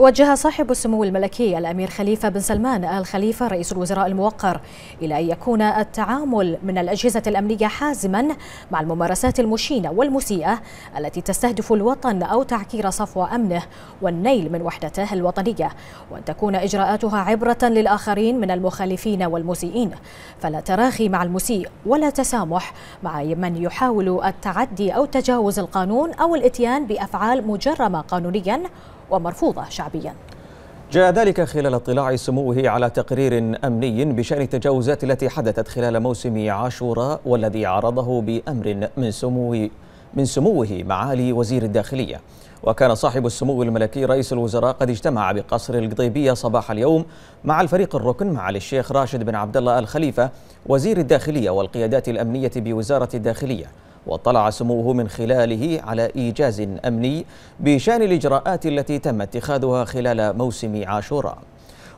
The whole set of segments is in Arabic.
وجه صاحب السمو الملكي الأمير خليفة بن سلمان آل خليفة رئيس الوزراء الموقر إلى أن يكون التعامل من الأجهزة الأمنية حازما مع الممارسات المشينة والمسيئة التي تستهدف الوطن أو تعكير صفو أمنه والنيل من وحدته الوطنية وأن تكون إجراءاتها عبرة للآخرين من المخالفين والمسيئين فلا تراخي مع المسيء ولا تسامح مع من يحاول التعدي أو تجاوز القانون أو الإتيان بأفعال مجرمة قانونيا ومرفوضة شعبياً جاء ذلك خلال اطلاع سموه على تقرير أمني بشأن التجاوزات التي حدثت خلال موسم عاشوراء والذي عرضه بأمر من سموه من سموه معالي وزير الداخلية وكان صاحب السمو الملكي رئيس الوزراء قد اجتمع بقصر القضيبية صباح اليوم مع الفريق الركن معالي الشيخ راشد بن عبد الله الخليفة وزير الداخلية والقيادات الأمنية بوزارة الداخلية واطلع سموه من خلاله على إيجاز أمني بشأن الإجراءات التي تم اتخاذها خلال موسم عاشوراء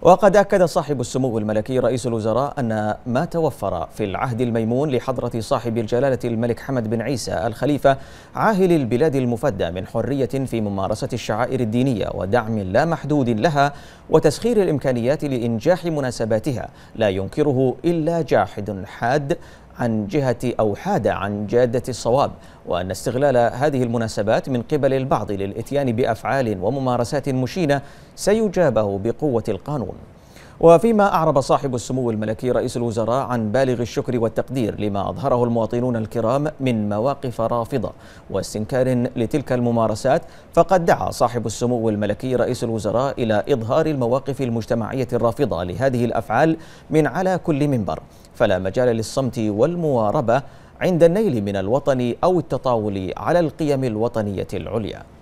وقد أكد صاحب السمو الملكي رئيس الوزراء أن ما توفر في العهد الميمون لحضرة صاحب الجلالة الملك حمد بن عيسى الخليفة عاهل البلاد المفدى من حرية في ممارسة الشعائر الدينية ودعم لا محدود لها وتسخير الإمكانيات لإنجاح مناسباتها لا ينكره إلا جاحد حاد عن جهة حاد عن جادة الصواب وأن استغلال هذه المناسبات من قبل البعض للإتيان بأفعال وممارسات مشينة سيجابه بقوة القانون وفيما أعرب صاحب السمو الملكي رئيس الوزراء عن بالغ الشكر والتقدير لما أظهره المواطنون الكرام من مواقف رافضة واستنكار لتلك الممارسات فقد دعا صاحب السمو الملكي رئيس الوزراء إلى إظهار المواقف المجتمعية الرافضة لهذه الأفعال من على كل منبر فلا مجال للصمت والمواربة عند النيل من الوطن أو التطاول على القيم الوطنية العليا